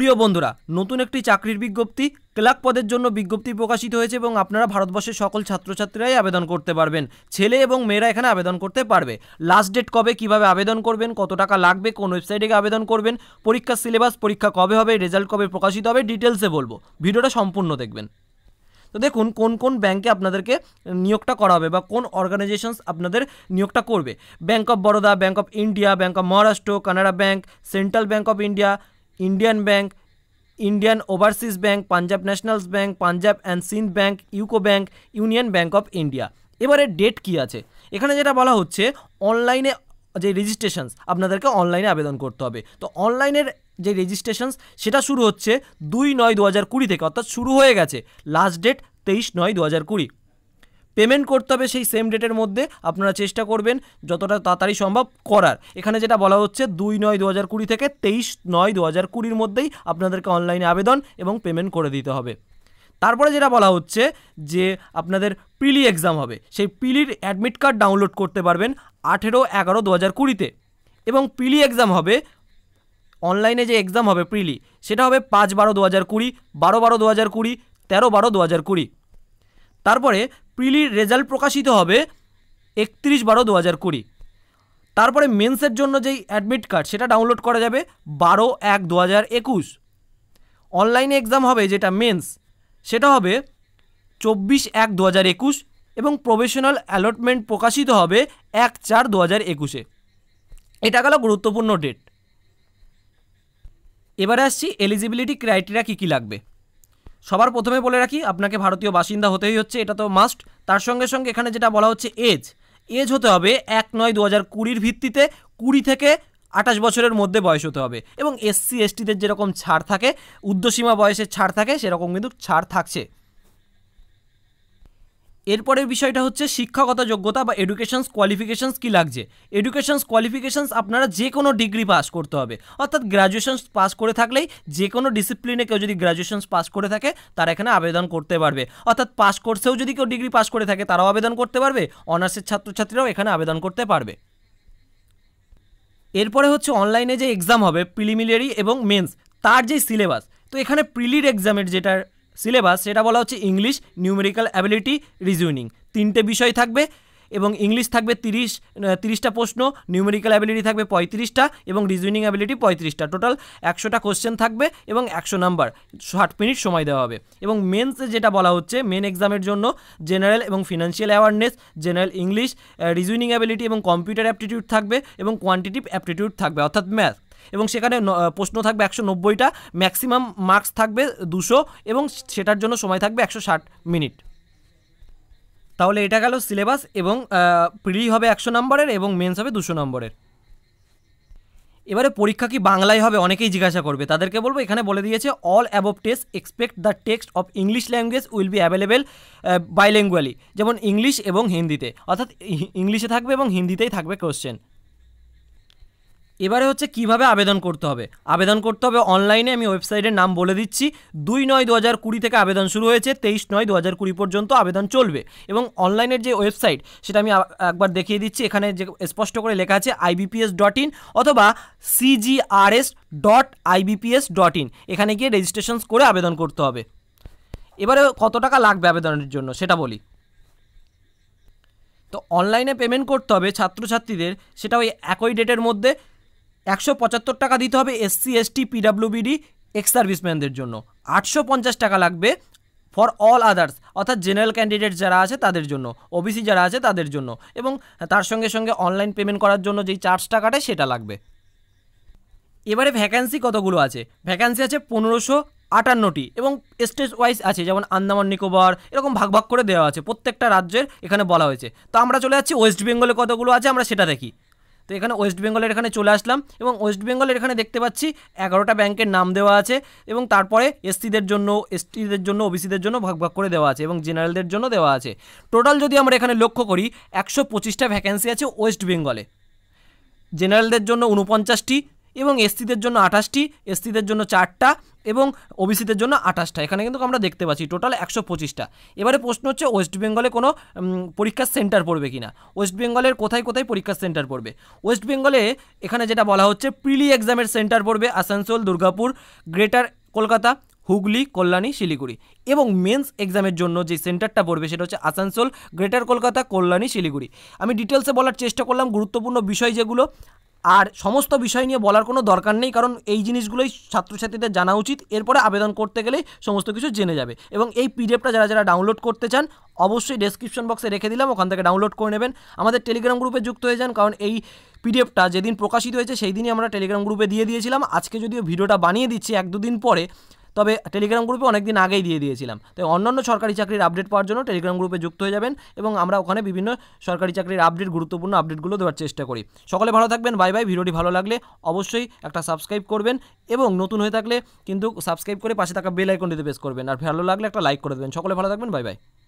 প্রিয় বন্ধুরা নতুন একটি চাকরির বিজ্ঞপ্তি ক্লাক পদের জন্য বিজ্ঞপ্তি প্রকাশিত হয়েছে এবং আপনারা ভারতবর্ষের সকল ছাত্রছাত্রীরাই আবেদন করতে পারবেন ছেলে এবং মেয়েরা এখানে আবেদন করতে পারবে লাস্ট ডেট কবে কিভাবে আবেদন করবেন কত টাকা লাগবে কোন ওয়েবসাইটে গিয়ে আবেদন করবেন পরীক্ষার সিলেবাস পরীক্ষা কবে হবে রেজাল্ট কবে প্রকাশিত হবে ডিটেলসে বলবো ভিডিওটা সম্পূর্ণ দেখবেন তো দেখুন কোন কোন ব্যাংকে আপনাদেরকে নিয়োগটা করা হবে বা কোন অর্গানাইজেশনস আপনাদের নিয়োগটা করবে bank of Baroda bank of India bank of Maharashtra Canara bank central bank of India Indian bank Indian overseas bank Punjab nationals bank Punjab and Sind bank UCO bank union bank of India এবারে ডেট কি আছে এখানে যেটা বলা হচ্ছে অনলাইনে যে রেজিস্ট্রেশনস আপনাদেরকে অনলাইনে আবেদন করতে হবে তো অনলাইনের যে রেজিস্ট্রেশনস সেটা শুরু হচ্ছে দুই নয় দু হাজার কুড়ি থেকে অর্থাৎ শুরু হয়ে গেছে লাস্ট ডেট তেইশ নয় দু হাজার কুড়ি পেমেন্ট করতে হবে সেই সেম ডেটের মধ্যে আপনারা চেষ্টা করবেন যতটা তাড়াতাড়ি সম্ভব করার এখানে যেটা বলা হচ্ছে দুই নয় দু হাজার কুড়ি থেকে তেইশ নয় দু হাজার কুড়ির মধ্যেই আপনাদেরকে অনলাইনে আবেদন এবং পেমেন্ট করে দিতে হবে তারপরে যেটা বলা হচ্ছে যে আপনাদের প্রিলি এক্সাম হবে সেই প্রিলির অ্যাডমিট কার্ড ডাউনলোড করতে পারবেন আঠেরো এগারো দু হাজার কুড়িতে এবং প্রিলি এক্সাম হবে অনলাইনে যে এক্সাম হবে প্রিলি সেটা হবে পাঁচ বারো দু হাজার কুড়ি বারো বারো দু হাজার কুড়ি তেরো বারো দু হাজার কুড়ি তারপরে প্রিলির রেজাল্ট প্রকাশিত হবে একত্রিশ বারো দু হাজার কুড়ি তারপরে মেন্সের জন্য যেই অ্যাডমিট কার্ড সেটা ডাউনলোড করা যাবে বারো এক দু হাজার একুশ অনলাইনে এক্সাম হবে যেটা মেন্স সেটা হবে চব্বিশ এক দু হাজার একুশ এবং প্রফেশনাল অ্যালটমেন্ট প্রকাশিত হবে এক চার দু হাজার একুশে এটা গেল গুরুত্বপূর্ণ ডেট এবারে আসছি এলিজিবিলিটি ক্রাইটেরিয়া কী কী লাগবে সবার প্রথমে বলে রাখি আপনাকে ভারতীয় বাসিন্দা হতেই হচ্ছে এটা তো মাস্ট তার সঙ্গে সঙ্গে এখানে যেটা বলা হচ্ছে এজ এজ হতে হবে এক নয় দু হাজার কুড়ির ভিত্তিতে কুড়ি থেকে আঠাশ বছরের মধ্যে বয়স হতে হবে এবং এসসি এসটিদের যেরকম ছাড় থাকে উর্ধ্বসীমা বয়সের ছাড় থাকে সেরকম কিন্তু ছাড় থাকছে এরপরের বিষয়টা হচ্ছে শিক্ষাগত যোগ্যতা বা এডুকেশনস কোয়ালিফিকেশানস কী লাগছে এডুকেশনস কোয়ালিফিকেশানস আপনারা যে কোনো ডিগ্রি পাস করতে হবে অর্থাৎ গ্র্যাজুয়েশনস পাস করে থাকলেই যে কোনো ডিসিপ্লিনে কেউ যদি গ্র্যাজুয়েশনস পাস করে থাকে তারা এখানে আবেদন করতে পারবে অর্থাৎ পাস কোর্সেও যদি কেউ ডিগ্রি পাস করে থাকে তারাও আবেদন করতে পারবে অনার্সের ছাত্রছাত্রীরাও এখানে আবেদন করতে পারবে এরপরে হচ্ছে অনলাইনে যে এক্সাম হবে প্রিলিমিনারি এবং মেন্স তার যে সিলেবাস তো এখানে প্রিলিড এক্সামের যেটার সিলেবাস সেটা বলা হচ্ছে ইংলিশ নিউমেরিক্যাল অ্যাবিলিটি রিজুইনিং তিনটে বিষয় থাকবে এবং ইংলিশ থাকবে তিরিশ তিরিশটা প্রশ্ন নিউমেরিক্যাল অ্যাবিলিটি থাকবে পঁয়ত্রিশটা এবং রিজুইনিং অ্যাবিলিটি পঁয়ত্রিশটা টোটাল একশোটা কোশ্চেন থাকবে এবং একশো নাম্বার ষাট মিনিট সময় দেওয়া হবে এবং মেন্সে যেটা বলা হচ্ছে মেন এক্সামের জন্য জেনারেল এবং financial awareness general English reasoning ability এবং কম্পিউটার অ্যাপটিটিউড থাকবে এবং কোয়ান্টিটিভ অ্যাপটিটিউড থাকবে অর্থাৎ ম্যাথ এবং সেখানে প্রশ্ন থাকবে একশো নব্বইটা ম্যাক্সিমাম মার্কস থাকবে দুশো এবং সেটার জন্য সময় থাকবে একশো মিনিট তাহলে এটা গেল সিলেবাস এবং প্রি হবে একশো নম্বরের এবং মেন্স হবে দুশো নম্বরের এবারে পরীক্ষা কি বাংলায় হবে অনেকেই জিজ্ঞাসা করবে তাদেরকে বলবো এখানে বলে দিয়েছে all above test except the text of English language will be available bilingually যেমন ইংলিশ এবং হিন্দিতে অর্থাৎ ইংলিশে থাকবে এবং হিন্দিতেই থাকবে কোয়েশ্চেন এবারে হচ্ছে কিভাবে আবেদন করতে হবে আবেদন করতে হবে অনলাইনে আমি ওয়েবসাইটের নাম বলে দিচ্ছি দুই নয় দু হাজার কুড়ি থেকে আবেদন শুরু হয়েছে তেইশ নয় দু হাজার কুড়ি পর্যন্ত আবেদন চলবে এবং অনলাইনের যে ওয়েবসাইট সেটা আমি একবার দেখিয়ে দিচ্ছি এখানে যে স্পষ্ট করে লেখা আছে আইবিপিএস ডট ইন অথবা CGRS dot IBPS dot in এখানে গিয়ে রেজিস্ট্রেশন করে আবেদন করতে হবে এবারে কত টাকা লাগবে আবেদনের জন্য সেটা বলি তো অনলাইনে পেমেন্ট করতে হবে ছাত্রছাত্রীদের সেটা ওই একই ডেটের মধ্যে একশো পঁচাত্তর টাকা দিতে হবে এসসি এসটি পিডাব্লিউবিডি এক্স সার্ভিসম্যানদের জন্য আটশো পঞ্চাশ টাকা লাগবে ফর অল আদার্স অর্থাৎ জেনারেল ক্যান্ডিডেট যারা আছে তাদের জন্য ওবিসি যারা আছে তাদের জন্য এবং তার সঙ্গে সঙ্গে অনলাইন পেমেন্ট করার জন্য যেই চার্জ টাকাটা সেটা লাগবে এবারে ভ্যাকান্সি কতগুলো আছে ভ্যাকান্সি আছে পনেরোশো আটান্নটি এবং স্টেট ওয়াইজ আছে যেমন আন্দামান নিকোবর এরকম ভাগ ভাগ করে দেওয়া আছে প্রত্যেকটা রাজ্যের এখানে বলা হয়েছে তো আমরা চলে যাচ্ছি ওয়েস্ট বেঙ্গলে কতগুলো আছে আমরা সেটা দেখি তো এখানে ওয়েস্ট বেঙ্গলের এখানে চলে আসলাম এবং ওয়েস্ট বেঙ্গলের এখানে দেখতে পাচ্ছি এগারোটা ব্যাংকের নাম দেওয়া আছে এবং তারপরে এসসিদের জন্য এসটিদের জন্য ওবিসিদের জন্য ভাগ ভাগ করে দেওয়া আছে এবং জেনারেলদের জন্য দেওয়া আছে টোটাল যদি আমরা এখানে লক্ষ্য করি একশো পঁচিশটা ভ্যাকেন্সি আছে ওয়েস্ট বেঙ্গলে জেনারেলদের জন্য উনপঞ্চাশটি এবং এসসিদের জন্য আঠাশটি এসসিদের জন্য চারটা এবং ওবিসিদের জন্য আঠাশটা এখানে কিন্তু আমরা দেখতে পাচ্ছি টোটাল একশো পঁচিশটা এবারে প্রশ্ন হচ্ছে ওয়েস্ট বেঙ্গলে কোনো পরীক্ষার সেন্টার পড়বে কি না ওয়েস্ট বেঙ্গলের কোথায় কোথায় পরীক্ষার সেন্টার পড়বে ওয়েস্ট বেঙ্গলে এখানে যেটা বলা হচ্ছে প্রিলি এক্সামের সেন্টার পড়বে আসানসোল দুর্গাপুর গ্রেটার কলকাতা হুগলি কল্যাণী শিলিগুড়ি এবং মেন্স এক্সামের জন্য যে সেন্টারটা পড়বে সেটা হচ্ছে আসানসোল গ্রেটার কলকাতা কল্যাণী শিলিগুড়ি আমি ডিটেলসে বলার চেষ্টা করলাম গুরুত্বপূর্ণ বিষয় যেগুলো আর সমস্ত বিষয় নিয়ে বলার কোনো দরকার নেই কারণ এই জিনিসগুলোই ছাত্রছাত্রীদের জানা উচিত এরপরে আবেদন করতে গেলে সমস্ত কিছু জেনে যাবে এবং এই পিডিএফটা যারা যারা ডাউনলোড করতে চান অবশ্যই ডেসক্রিপশন বক্সে রেখে দিলাম ওখান থেকে ডাউনলোড করে নেবেন আমাদের টেলিগ্রাম গ্রুপে যুক্ত হয়ে যান কারণ এই পিডিএফটা যেদিন প্রকাশিত হয়েছে সেই দিনই আমরা টেলিগ্রাম গ্রুপে দিয়ে দিয়েছিলাম আজকে যদিও ভিডিওটা বানিয়ে দিচ্ছি এক দুদিন পরে তবে টেলিগ্রাম গ্রুপে অনেক দিন আগেই দিয়ে দিয়েছিলাম তাই অন্যান্য সরকারি চাকরির আপডেট পাওয়ার জন্য টেলিগ্রাম গ্রুপে যুক্ত হয়ে যাবেন এবং আমরা ওখানে বিভিন্ন সরকারি চাকরির আপডেট গুরুত্বপূর্ণ আপডেটগুলো দেওয়ার চেষ্টা করি সকলে ভালো থাকবেন বাই বাই ভিডিওটি ভালো লাগলে অবশ্যই একটা সাবস্ক্রাইব করবেন এবং নতুন হয়ে থাকলে কিন্তু সাবস্ক্রাইব করে পাশে থাকা বেল আইকনটিতে প্রেস করবেন আর ভালো লাগলে একটা লাইক করে দেবেন সকলে ভালো থাকবেন বাই বাই